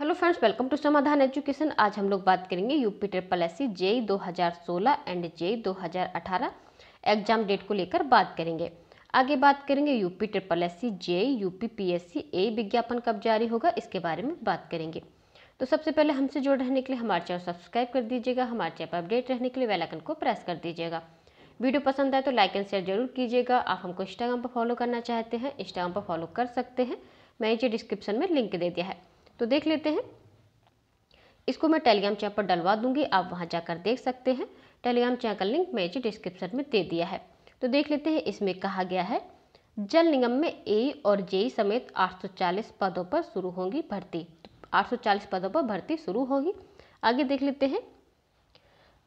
hello friends welcome to Samadhan education आज हम लोग बात करेंगे UP triple S C JE दो एंड जेई अठारह एग्जाम डेट को लेकर बात करेंगे आगे बात करेंगे UP triple S C JE S C A विज्ञापन कब जारी होगा इसके बारे में बात करेंगे तो सबसे पहले हमसे जुड़ रहने के लिए हमारे चैनल सब्सक्राइब कर दीजिएगा हमारे चैनल पर अपडेट रहने के लिए वेलाइकन को प्रेस कर दीजिएगा वीडियो पसंद आए तो लाइक एंड शेयर जरूर कीजिएगा आप हमको इंस्टाग्राम पर फॉलो करना चाहते हैं इंस्टाग्राम पर फॉलो कर सकते हैं मैं ये डिस्क्रिप्शन में लिंक दे दिया है तो देख लेते हैं इसको मैं टेलीग्राम चैनल पर डलवा दूंगी आप वहां जाकर देख सकते हैं टेलीग्राम चैनल का लिंक मैं डिस्क्रिप्शन में दे दिया है तो देख लेते हैं इसमें कहा गया है जल निगम में ए और जे समेत 840 पदों पर शुरू होंगी भर्ती 840 पदों पर भर्ती शुरू होगी आगे देख लेते हैं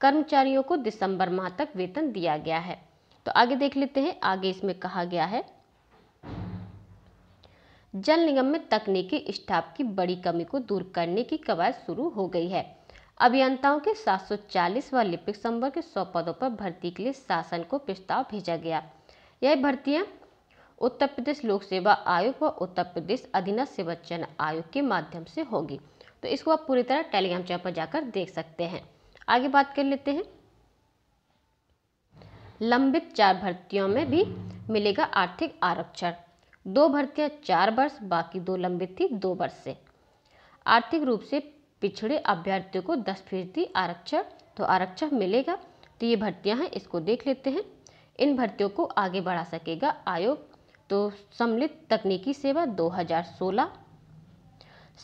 कर्मचारियों को दिसंबर माह तक वेतन दिया गया है तो आगे देख लेते हैं आगे इसमें कहा गया है जल निगम में तकनीकी स्टाफ की बड़ी कमी को दूर करने की कवायद शुरू हो गई है अभियंताओं के 740 व लिपिक संवर्ग के सौ पदों पर भर्ती के लिए शासन को प्रस्ताव भेजा गया यह भर्तियां उत्तर प्रदेश लोक सेवा आयोग व उत्तर प्रदेश अधीन सेवा चयन आयोग के माध्यम से होगी तो इसको आप पूरी तरह टेलीग्राम चैनल पर जाकर देख सकते हैं आगे बात कर लेते हैं लंबित चार भर्तियों में भी मिलेगा आर्थिक आरक्षण दो भर्तियाँ चार वर्ष बाकी दो लंबित थी दो वर्ष से आर्थिक रूप से पिछड़े अभ्यर्थियों को दस फीसदी आरक्षण तो आरक्षण मिलेगा तो ये भर्तियाँ हैं इसको देख लेते हैं इन भर्तियों को आगे बढ़ा सकेगा आयोग तो सम्मिलित तकनीकी सेवा 2016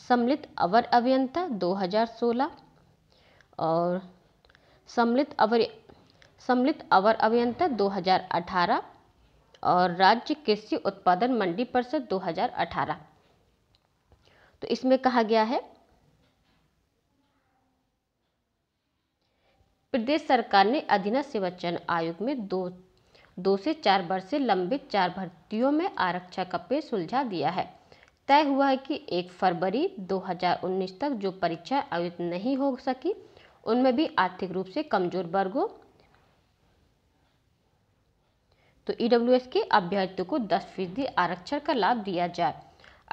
सम्मिलित अवर अभियंता 2016 और सम्मिलित अवर सम्मिलित अवर अभियंता 2018 और राज्य कृषि उत्पादन मंडी परिषद 2018 तो इसमें कहा गया है प्रदेश सरकार ने अधीन सेवाचयन आयोग में दो दो से चार वर्ष से लंबित चार भर्तियों में आरक्षण का पे सुलझा दिया है तय हुआ है कि एक फरवरी 2019 तक जो परीक्षा आयोजित नहीं हो सकी उनमें भी आर्थिक रूप से कमजोर वर्गों तो ई e के अभ्यर्थियों को दस फीसदी आरक्षण का लाभ दिया जाए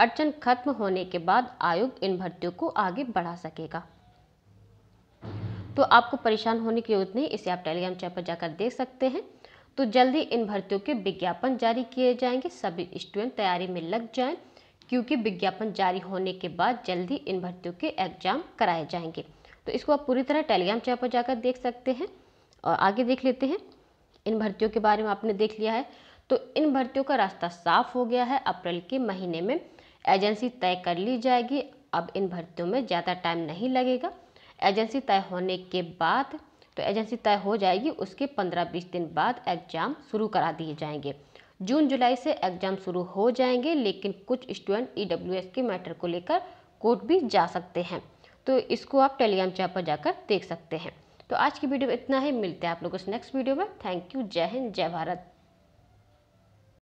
अड़चन खत्म होने के बाद आयोग इन भर्तियों को आगे बढ़ा सकेगा तो आपको परेशान होने की जरूरत नहीं इसे आप टेलीग्राम चैनल पर जाकर देख सकते हैं तो जल्दी इन भर्तियों के विज्ञापन जारी किए जाएंगे सभी स्टूडेंट तैयारी में लग जाए क्योंकि विज्ञापन जारी होने के बाद जल्दी इन भर्तियों के एग्जाम कराए जाएंगे तो इसको आप पूरी तरह टेलीग्राम चैनल पर जाकर देख सकते हैं और आगे देख लेते हैं इन भर्तियों के बारे में आपने देख लिया है तो इन भर्तियों का रास्ता साफ हो गया है अप्रैल के महीने में एजेंसी तय कर ली जाएगी अब इन भर्तियों में ज़्यादा टाइम नहीं लगेगा एजेंसी तय होने के बाद तो एजेंसी तय हो जाएगी उसके पंद्रह बीस दिन बाद एग्ज़ाम शुरू करा दिए जाएंगे जून जुलाई से एग्ज़ाम शुरू हो जाएंगे लेकिन कुछ स्टूडेंट ई के मैटर को लेकर कोर्ट भी जा सकते हैं तो इसको आप टेलीग्राम चैप पर जाकर देख सकते हैं तो आज की वीडियो में इतना ही मिलते हैं आप लोग से नेक्स्ट वीडियो में थैंक यू जय हिंद जय भारत